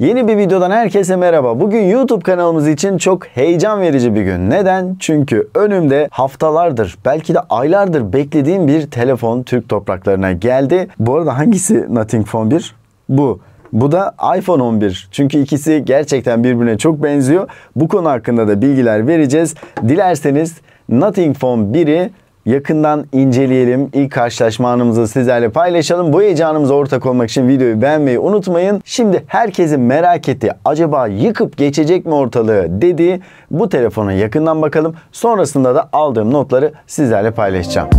Yeni bir videodan herkese merhaba. Bugün YouTube kanalımız için çok heyecan verici bir gün. Neden? Çünkü önümde haftalardır, belki de aylardır beklediğim bir telefon Türk topraklarına geldi. Bu arada hangisi Nothing Phone 1? Bu. Bu da iPhone 11. Çünkü ikisi gerçekten birbirine çok benziyor. Bu konu hakkında da bilgiler vereceğiz. Dilerseniz Nothing Phone 1'i yakından inceleyelim. İlk karşılaşma anımızı sizlerle paylaşalım. Bu heyecanımıza ortak olmak için videoyu beğenmeyi unutmayın. Şimdi herkesin merak ettiği acaba yıkıp geçecek mi ortalığı dediği bu telefona yakından bakalım. Sonrasında da aldığım notları sizlerle paylaşacağım.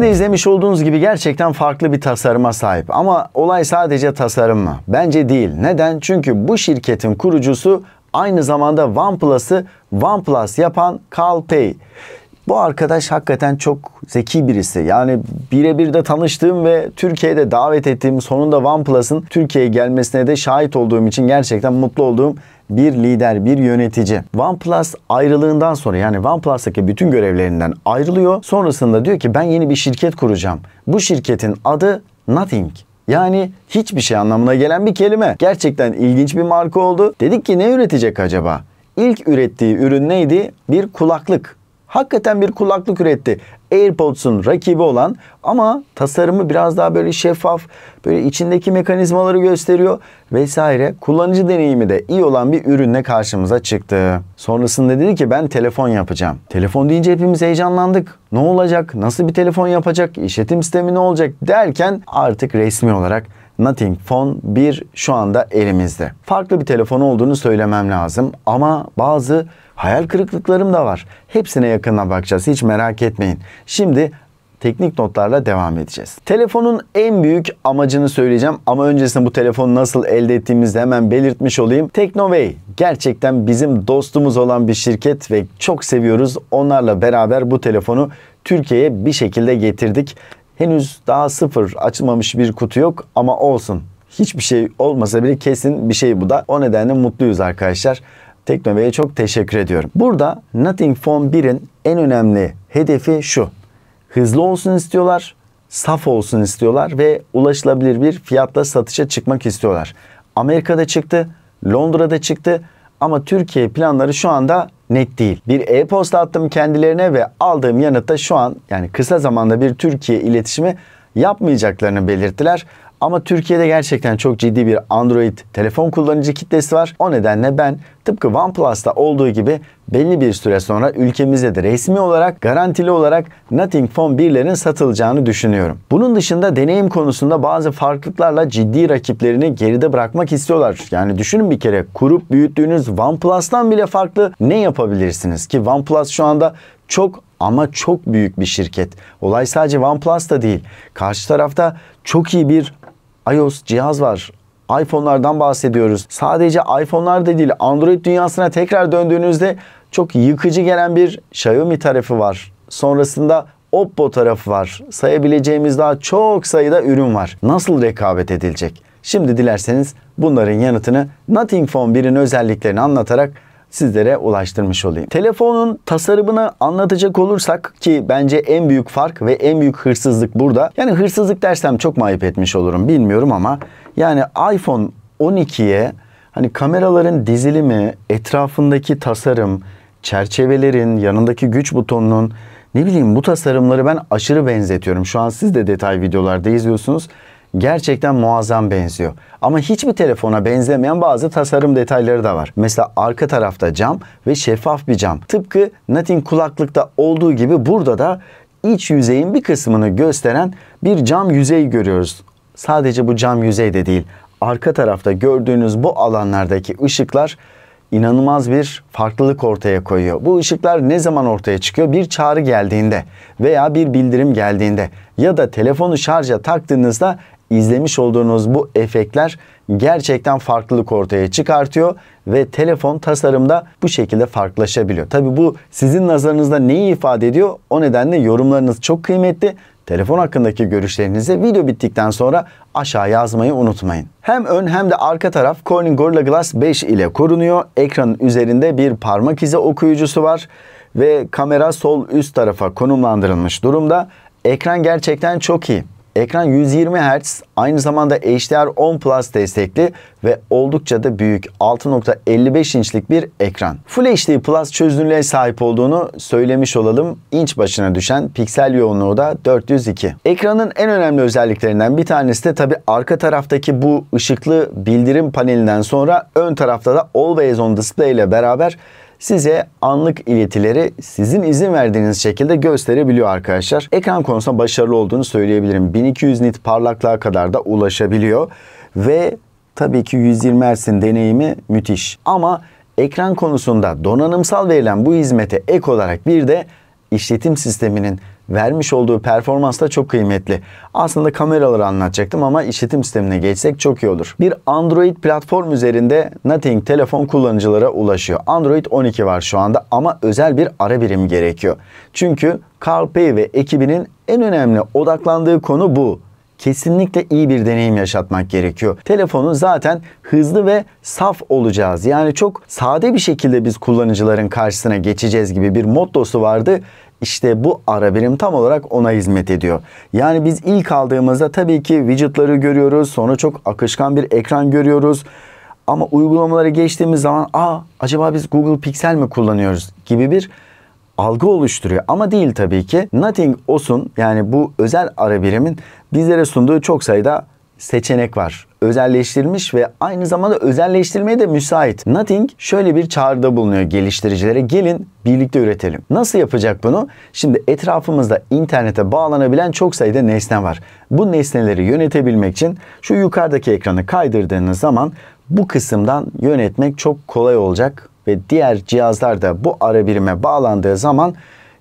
Sizin de izlemiş olduğunuz gibi gerçekten farklı bir tasarıma sahip. Ama olay sadece tasarım mı? Bence değil. Neden? Çünkü bu şirketin kurucusu aynı zamanda OnePlus'ı OnePlus yapan Carl Pei. Bu arkadaş hakikaten çok zeki birisi. Yani birebir de tanıştığım ve Türkiye'de davet ettiğim sonunda OnePlus'ın Türkiye'ye gelmesine de şahit olduğum için gerçekten mutlu olduğum bir lider, bir yönetici. OnePlus ayrılığından sonra yani OnePlus'taki bütün görevlerinden ayrılıyor. Sonrasında diyor ki ben yeni bir şirket kuracağım. Bu şirketin adı Nothing. Yani hiçbir şey anlamına gelen bir kelime. Gerçekten ilginç bir marka oldu. Dedik ki ne üretecek acaba? İlk ürettiği ürün neydi? Bir kulaklık hakikaten bir kulaklık üretti. AirPods'un rakibi olan ama tasarımı biraz daha böyle şeffaf, böyle içindeki mekanizmaları gösteriyor vesaire. Kullanıcı deneyimi de iyi olan bir ürünle karşımıza çıktı. Sonrasında dedi ki ben telefon yapacağım. Telefon deyince hepimiz heyecanlandık. Ne olacak? Nasıl bir telefon yapacak? İşletim sistemi ne olacak? Derken artık resmi olarak Nothing Phone 1 şu anda elimizde. Farklı bir telefon olduğunu söylemem lazım ama bazı Hayal kırıklıklarım da var. Hepsine yakından bakacağız. Hiç merak etmeyin. Şimdi teknik notlarla devam edeceğiz. Telefonun en büyük amacını söyleyeceğim ama öncesinde bu telefonu nasıl elde ettiğimizi hemen belirtmiş olayım. Teknoway gerçekten bizim dostumuz olan bir şirket ve çok seviyoruz. Onlarla beraber bu telefonu Türkiye'ye bir şekilde getirdik. Henüz daha sıfır açılmamış bir kutu yok ama olsun. Hiçbir şey olmasa bile kesin bir şey bu da. O nedenle mutluyuz arkadaşlar. Teknovey'e çok teşekkür ediyorum. Burada Nothing Phone 1'in en önemli hedefi şu. Hızlı olsun istiyorlar, saf olsun istiyorlar ve ulaşılabilir bir fiyatla satışa çıkmak istiyorlar. Amerika'da çıktı, Londra'da çıktı ama Türkiye planları şu anda net değil. Bir e-posta attım kendilerine ve aldığım yanıtta şu an yani kısa zamanda bir Türkiye iletişimi yapmayacaklarını belirttiler. Ama Türkiye'de gerçekten çok ciddi bir Android telefon kullanıcı kitlesi var. O nedenle ben tıpkı OnePlus'ta olduğu gibi belli bir süre sonra ülkemizde de resmi olarak garantili olarak Nothing Phone 1'lerin satılacağını düşünüyorum. Bunun dışında deneyim konusunda bazı farklılıklarla ciddi rakiplerini geride bırakmak istiyorlar. Yani düşünün bir kere kurup büyüttüğünüz OnePlus'tan bile farklı ne yapabilirsiniz ki OnePlus şu anda çok ama çok büyük bir şirket. Olay sadece OnePlus'ta değil. Karşı tarafta çok iyi bir iOS cihaz var iPhone'lardan bahsediyoruz. Sadece iPhone'lar da değil Android dünyasına tekrar döndüğünüzde çok yıkıcı gelen bir Xiaomi tarafı var. Sonrasında Oppo tarafı var. Sayabileceğimiz daha çok sayıda ürün var. Nasıl rekabet edilecek? Şimdi dilerseniz bunların yanıtını Nothing Phone 1'in özelliklerini anlatarak sizlere ulaştırmış olayım. Telefonun tasarımını anlatacak olursak ki bence en büyük fark ve en büyük hırsızlık burada. Yani hırsızlık dersem çok mu ayıp etmiş olurum bilmiyorum ama yani iPhone 12'ye hani kameraların dizilimi, etrafındaki tasarım, çerçevelerin, yanındaki güç butonunun ne bileyim bu tasarımları ben aşırı benzetiyorum. Şu an siz de detay videolarda izliyorsunuz gerçekten muazzam benziyor. Ama hiçbir telefona benzemeyen bazı tasarım detayları da var. Mesela arka tarafta cam ve şeffaf bir cam. Tıpkı Nothing kulaklıkta olduğu gibi burada da iç yüzeyin bir kısmını gösteren bir cam yüzey görüyoruz. Sadece bu cam yüzey de değil. Arka tarafta gördüğünüz bu alanlardaki ışıklar inanılmaz bir farklılık ortaya koyuyor. Bu ışıklar ne zaman ortaya çıkıyor? Bir çağrı geldiğinde veya bir bildirim geldiğinde ya da telefonu şarja taktığınızda izlemiş olduğunuz bu efektler gerçekten farklılık ortaya çıkartıyor ve telefon tasarımda bu şekilde farklılaşabiliyor. Tabi bu sizin nazarınızda neyi ifade ediyor? O nedenle yorumlarınız çok kıymetli. Telefon hakkındaki görüşlerinizi video bittikten sonra aşağı yazmayı unutmayın. Hem ön hem de arka taraf Corning Gorilla Glass 5 ile korunuyor. Ekranın üzerinde bir parmak izi okuyucusu var ve kamera sol üst tarafa konumlandırılmış durumda. Ekran gerçekten çok iyi. Ekran 120 Hz, aynı zamanda HDR10 Plus destekli ve oldukça da büyük 6.55 inçlik bir ekran. Full HD Plus çözünürlüğe sahip olduğunu söylemiş olalım. İnç başına düşen piksel yoğunluğu da 402. Ekranın en önemli özelliklerinden bir tanesi de tabi arka taraftaki bu ışıklı bildirim panelinden sonra ön tarafta da Always On Display ile beraber size anlık iletileri sizin izin verdiğiniz şekilde gösterebiliyor arkadaşlar. Ekran konusunda başarılı olduğunu söyleyebilirim. 1200 nit parlaklığa kadar da ulaşabiliyor ve tabii ki 120 Hz'in deneyimi müthiş. Ama ekran konusunda donanımsal verilen bu hizmete ek olarak bir de işletim sisteminin vermiş olduğu performans da çok kıymetli. Aslında kameraları anlatacaktım ama işletim sistemine geçsek çok iyi olur. Bir Android platform üzerinde Nothing telefon kullanıcılara ulaşıyor. Android 12 var şu anda ama özel bir ara birimi gerekiyor. Çünkü Carl Pei ve ekibinin en önemli odaklandığı konu bu kesinlikle iyi bir deneyim yaşatmak gerekiyor. Telefonu zaten hızlı ve saf olacağız. Yani çok sade bir şekilde biz kullanıcıların karşısına geçeceğiz gibi bir mottosu vardı. İşte bu ara birim tam olarak ona hizmet ediyor. Yani biz ilk aldığımızda tabii ki widgetları görüyoruz. Sonra çok akışkan bir ekran görüyoruz. Ama uygulamalara geçtiğimiz zaman aa acaba biz Google Pixel mi kullanıyoruz gibi bir algı oluşturuyor. Ama değil tabii ki. Nothing OS'un yani bu özel ara birimin bizlere sunduğu çok sayıda seçenek var. Özelleştirilmiş ve aynı zamanda özelleştirmeye de müsait. Nothing şöyle bir çağrıda bulunuyor geliştiricilere. Gelin birlikte üretelim. Nasıl yapacak bunu? Şimdi etrafımızda internete bağlanabilen çok sayıda nesne var. Bu nesneleri yönetebilmek için şu yukarıdaki ekranı kaydırdığınız zaman bu kısımdan yönetmek çok kolay olacak ve diğer cihazlar da bu ara birime bağlandığı zaman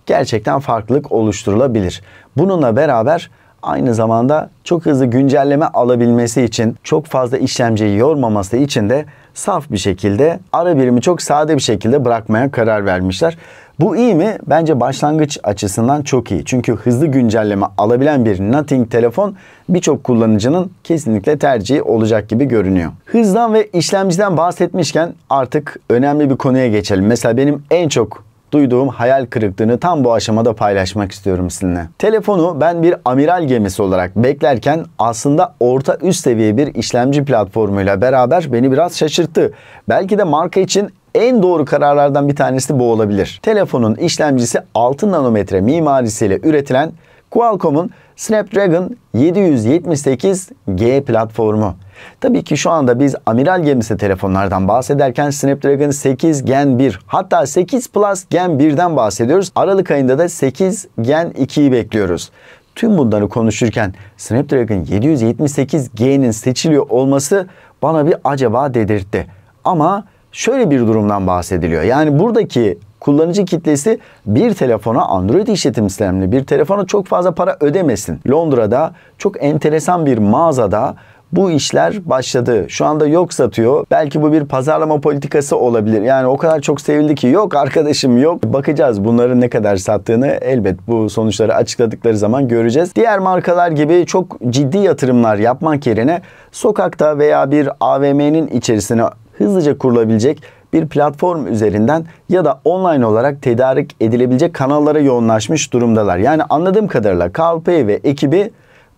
gerçekten farklılık oluşturulabilir. Bununla beraber aynı zamanda çok hızlı güncelleme alabilmesi için çok fazla işlemciyi yormaması için de saf bir şekilde ara birimi çok sade bir şekilde bırakmaya karar vermişler. Bu iyi mi? Bence başlangıç açısından çok iyi. Çünkü hızlı güncelleme alabilen bir Nothing telefon birçok kullanıcının kesinlikle tercihi olacak gibi görünüyor. Hızdan ve işlemciden bahsetmişken artık önemli bir konuya geçelim. Mesela benim en çok duyduğum hayal kırıklığını tam bu aşamada paylaşmak istiyorum sizinle. Telefonu ben bir amiral gemisi olarak beklerken aslında orta üst seviye bir işlemci platformuyla beraber beni biraz şaşırttı. Belki de marka için en doğru kararlardan bir tanesi bu olabilir. Telefonun işlemcisi 6 nanometre mimarisiyle üretilen Qualcomm'un Snapdragon 778G platformu. Tabii ki şu anda biz amiral gemisi telefonlardan bahsederken Snapdragon 8 Gen 1 hatta 8 Plus Gen 1'den bahsediyoruz. Aralık ayında da 8 Gen 2'yi bekliyoruz. Tüm bunları konuşurken Snapdragon 778G'nin seçiliyor olması bana bir acaba dedirtti. Ama şöyle bir durumdan bahsediliyor. Yani buradaki kullanıcı kitlesi bir telefona Android işletim sistemli bir telefona çok fazla para ödemesin. Londra'da çok enteresan bir mağazada bu işler başladı. Şu anda yok satıyor. Belki bu bir pazarlama politikası olabilir. Yani o kadar çok sevildi ki yok arkadaşım yok. Bakacağız bunların ne kadar sattığını elbet bu sonuçları açıkladıkları zaman göreceğiz. Diğer markalar gibi çok ciddi yatırımlar yapmak yerine sokakta veya bir AVM'nin içerisine hızlıca kurulabilecek bir platform üzerinden ya da online olarak tedarik edilebilecek kanallara yoğunlaşmış durumdalar. Yani anladığım kadarıyla Kalpay ve ekibi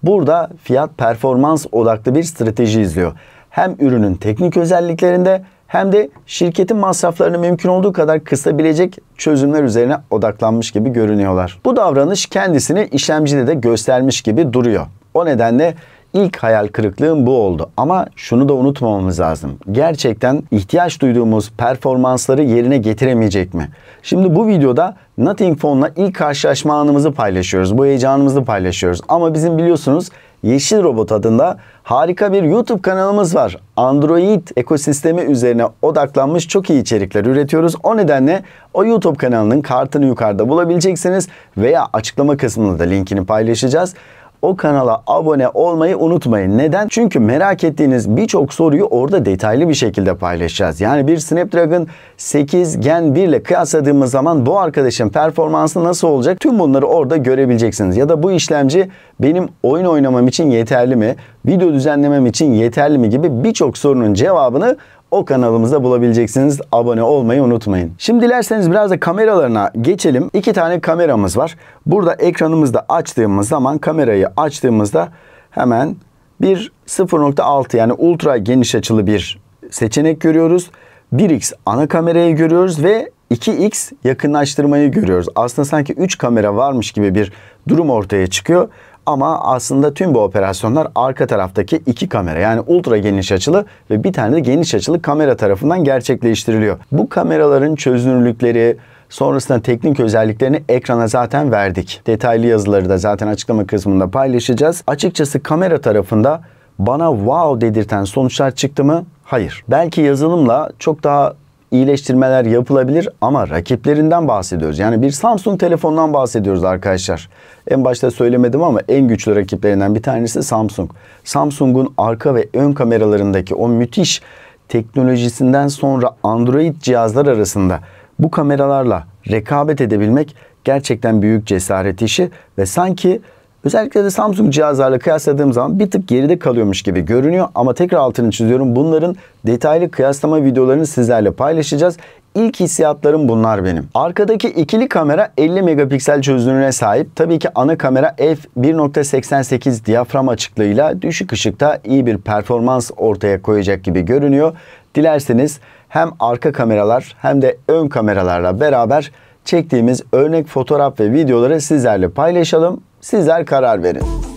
burada fiyat performans odaklı bir strateji izliyor. Hem ürünün teknik özelliklerinde hem de şirketin masraflarını mümkün olduğu kadar kısabilecek çözümler üzerine odaklanmış gibi görünüyorlar. Bu davranış kendisini işlemcide de göstermiş gibi duruyor. O nedenle ilk hayal kırıklığım bu oldu. Ama şunu da unutmamamız lazım. Gerçekten ihtiyaç duyduğumuz performansları yerine getiremeyecek mi? Şimdi bu videoda Nothing Phone'la ilk karşılaşma anımızı paylaşıyoruz. Bu heyecanımızı paylaşıyoruz. Ama bizim biliyorsunuz Yeşil Robot adında harika bir YouTube kanalımız var. Android ekosistemi üzerine odaklanmış çok iyi içerikler üretiyoruz. O nedenle o YouTube kanalının kartını yukarıda bulabileceksiniz veya açıklama kısmında da linkini paylaşacağız o kanala abone olmayı unutmayın. Neden? Çünkü merak ettiğiniz birçok soruyu orada detaylı bir şekilde paylaşacağız. Yani bir Snapdragon 8 Gen 1 ile kıyasladığımız zaman bu arkadaşın performansı nasıl olacak? Tüm bunları orada görebileceksiniz. Ya da bu işlemci benim oyun oynamam için yeterli mi? Video düzenlemem için yeterli mi? gibi birçok sorunun cevabını o kanalımızda bulabileceksiniz. Abone olmayı unutmayın. Şimdi dilerseniz biraz da kameralarına geçelim. İki tane kameramız var. Burada ekranımızda açtığımız zaman kamerayı açtığımızda hemen bir 0.6 yani ultra geniş açılı bir seçenek görüyoruz. 1x ana kamerayı görüyoruz ve 2x yakınlaştırmayı görüyoruz. Aslında sanki 3 kamera varmış gibi bir durum ortaya çıkıyor. Ama aslında tüm bu operasyonlar arka taraftaki iki kamera yani ultra geniş açılı ve bir tane de geniş açılı kamera tarafından gerçekleştiriliyor. Bu kameraların çözünürlükleri, Sonrasında teknik özelliklerini ekrana zaten verdik. Detaylı yazıları da zaten açıklama kısmında paylaşacağız. Açıkçası kamera tarafında bana wow dedirten sonuçlar çıktı mı? Hayır. Belki yazılımla çok daha iyileştirmeler yapılabilir ama rakiplerinden bahsediyoruz. Yani bir Samsung telefondan bahsediyoruz arkadaşlar. En başta söylemedim ama en güçlü rakiplerinden bir tanesi Samsung. Samsung'un arka ve ön kameralarındaki o müthiş teknolojisinden sonra Android cihazlar arasında bu kameralarla rekabet edebilmek gerçekten büyük cesaret işi ve sanki Özellikle de Samsung cihazlarla kıyasladığım zaman bir tık geride kalıyormuş gibi görünüyor ama tekrar altını çiziyorum. Bunların detaylı kıyaslama videolarını sizlerle paylaşacağız. İlk hissiyatlarım bunlar benim. Arkadaki ikili kamera 50 megapiksel çözünürlüğüne sahip. Tabii ki ana kamera f1.88 diyafram açıklığıyla düşük ışıkta iyi bir performans ortaya koyacak gibi görünüyor. Dilerseniz hem arka kameralar hem de ön kameralarla beraber çektiğimiz örnek fotoğraf ve videoları sizlerle paylaşalım. Sizler karar verin.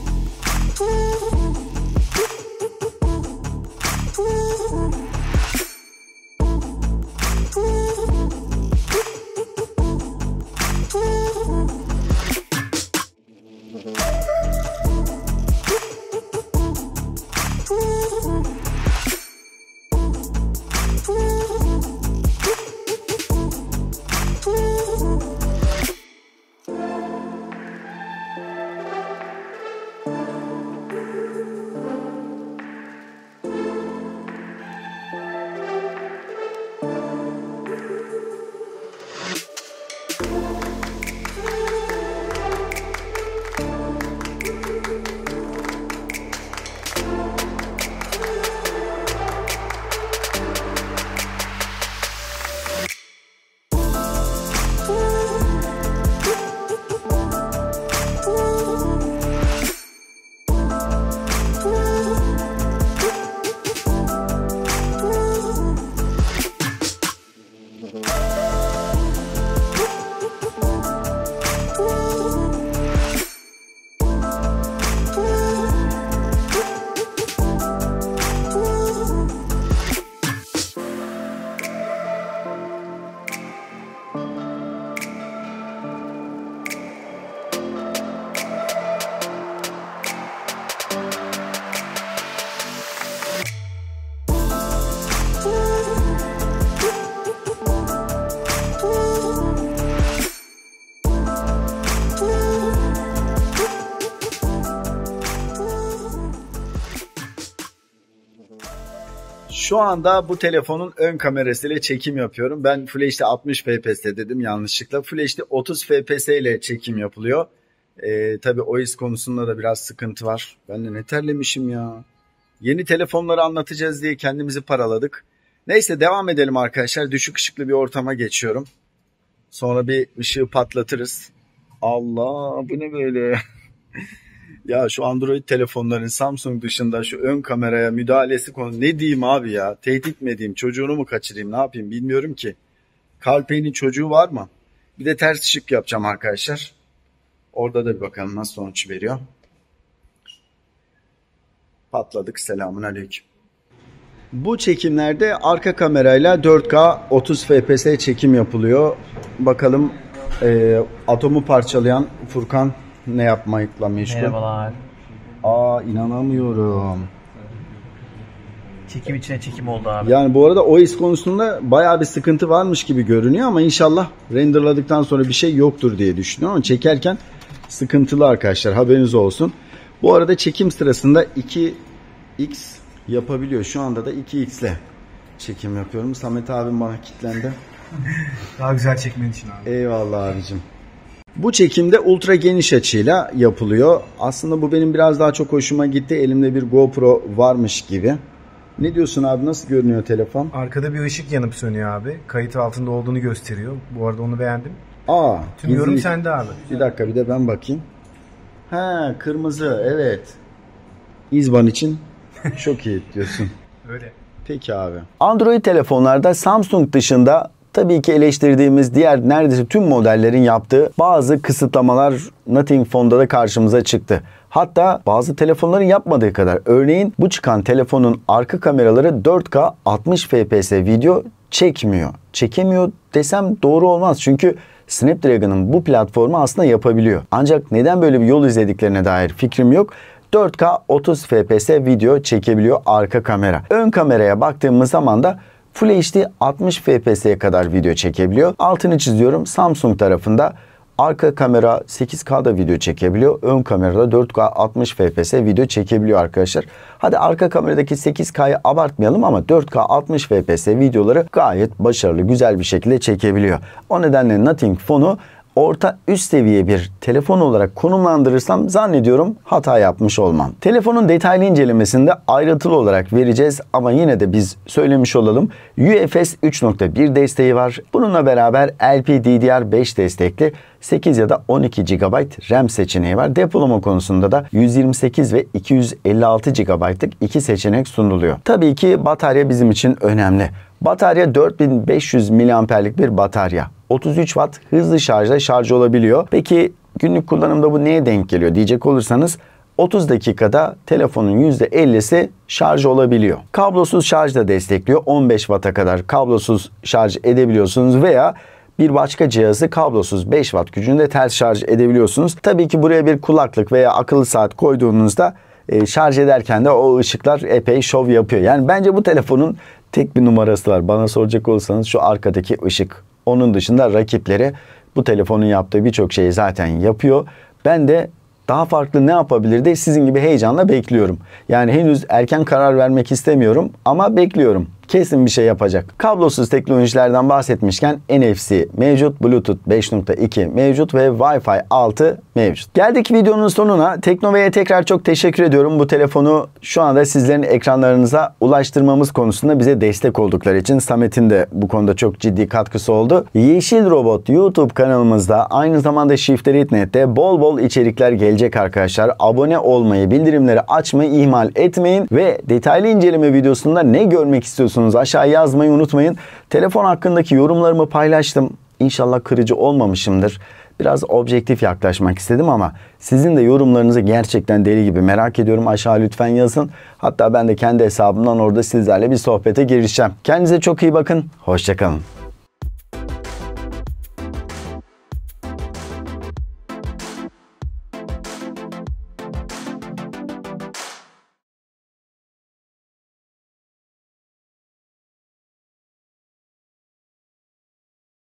Şu anda bu telefonun ön kamerasıyla çekim yapıyorum. Ben Flash'te 60 fps dedim yanlışlıkla. Flash'te 30 fps ile çekim yapılıyor. Ee, tabii OIS konusunda da biraz sıkıntı var. Ben de ne terlemişim ya. Yeni telefonları anlatacağız diye kendimizi paraladık. Neyse devam edelim arkadaşlar. Düşük ışıklı bir ortama geçiyorum. Sonra bir ışığı patlatırız. Allah bu ne böyle? Ya şu Android telefonların Samsung dışında şu ön kameraya müdahalesi konu ne diyeyim abi ya? Tehdit mi edeyim? Çocuğunu mu kaçırayım? Ne yapayım? Bilmiyorum ki. Kalpey'nin çocuğu var mı? Bir de ters ışık yapacağım arkadaşlar. Orada da bir bakalım nasıl sonuç veriyor. Patladık. Selamun aleyküm. Bu çekimlerde arka kamerayla 4K 30 FPS çekim yapılıyor. Bakalım e, atomu parçalayan Furkan ne yapmakla meşgul? Merhabalar. Aa inanamıyorum. Çekim içine çekim oldu abi. Yani bu arada OIS konusunda baya bir sıkıntı varmış gibi görünüyor ama inşallah renderladıktan sonra bir şey yoktur diye düşünüyorum ama çekerken sıkıntılı arkadaşlar haberiniz olsun. Bu arada çekim sırasında 2x yapabiliyor. Şu anda da 2x ile çekim yapıyorum. Samet abim bana kitlendi. Daha güzel çekmen için abi. Eyvallah abicim. Bu çekimde ultra geniş açıyla yapılıyor. Aslında bu benim biraz daha çok hoşuma gitti. Elimde bir GoPro varmış gibi. Ne diyorsun abi nasıl görünüyor telefon? Arkada bir ışık yanıp sönüyor abi. Kayıt altında olduğunu gösteriyor. Bu arada onu beğendim. Aa. Tüm gizli. yorum sende abi. Bir dakika bir de ben bakayım. Ha kırmızı evet. İzban için çok iyi diyorsun. Öyle. Peki abi. Android telefonlarda Samsung dışında Tabii ki eleştirdiğimiz diğer neredeyse tüm modellerin yaptığı bazı kısıtlamalar Nothing Phone'da da karşımıza çıktı. Hatta bazı telefonların yapmadığı kadar. Örneğin bu çıkan telefonun arka kameraları 4K 60 fps video çekmiyor. Çekemiyor desem doğru olmaz. Çünkü Snapdragon'ın bu platformu aslında yapabiliyor. Ancak neden böyle bir yol izlediklerine dair fikrim yok. 4K 30 fps video çekebiliyor arka kamera. Ön kameraya baktığımız zaman da Full HD 60 FPS'ye kadar video çekebiliyor. Altını çiziyorum Samsung tarafında Arka kamera 8K'da video çekebiliyor. Ön kamerada 4K 60 FPS video çekebiliyor arkadaşlar. Hadi arka kameradaki 8K'yı abartmayalım ama 4K 60 FPS videoları gayet başarılı güzel bir şekilde çekebiliyor. O nedenle Nothing Phone'u orta üst seviye bir telefon olarak konumlandırırsam zannediyorum hata yapmış olmam. Telefonun detaylı incelemesinde ayrıntılı olarak vereceğiz ama yine de biz söylemiş olalım. UFS 3.1 desteği var. Bununla beraber LPDDR5 destekli 8 ya da 12 GB RAM seçeneği var. Depolama konusunda da 128 ve 256 GB'lık iki seçenek sunuluyor. Tabii ki batarya bizim için önemli. Batarya 4500 miliamperlik bir batarya. 33 watt hızlı şarjla şarj olabiliyor. Peki günlük kullanımda bu neye denk geliyor diyecek olursanız 30 dakikada telefonun %50'si şarj olabiliyor. Kablosuz şarj da destekliyor. 15 Watt'a kadar kablosuz şarj edebiliyorsunuz veya bir başka cihazı kablosuz 5 Watt gücünde ters şarj edebiliyorsunuz. Tabii ki buraya bir kulaklık veya akıllı saat koyduğunuzda e, şarj ederken de o ışıklar epey şov yapıyor. Yani bence bu telefonun Tek bir numarası var. Bana soracak olsanız şu arkadaki ışık. Onun dışında rakipleri bu telefonun yaptığı birçok şeyi zaten yapıyor. Ben de daha farklı ne yapabilir de sizin gibi heyecanla bekliyorum. Yani henüz erken karar vermek istemiyorum ama bekliyorum kesin bir şey yapacak. Kablosuz teknolojilerden bahsetmişken NFC mevcut, Bluetooth 5.2 mevcut ve Wi-Fi 6 mevcut. Geldik videonun sonuna. Teknova'ya tekrar çok teşekkür ediyorum. Bu telefonu şu anda sizlerin ekranlarınıza ulaştırmamız konusunda bize destek oldukları için Samet'in de bu konuda çok ciddi katkısı oldu. Yeşil Robot YouTube kanalımızda aynı zamanda Shiftedit.net'te bol bol içerikler gelecek arkadaşlar. Abone olmayı, bildirimleri açmayı ihmal etmeyin ve detaylı inceleme videosunda ne görmek istiyorsunuz yorumunuzu aşağı yazmayı unutmayın. Telefon hakkındaki yorumlarımı paylaştım. İnşallah kırıcı olmamışımdır. Biraz objektif yaklaşmak istedim ama sizin de yorumlarınızı gerçekten deli gibi merak ediyorum. Aşağı lütfen yazın. Hatta ben de kendi hesabımdan orada sizlerle bir sohbete girişeceğim. Kendinize çok iyi bakın. Hoşçakalın.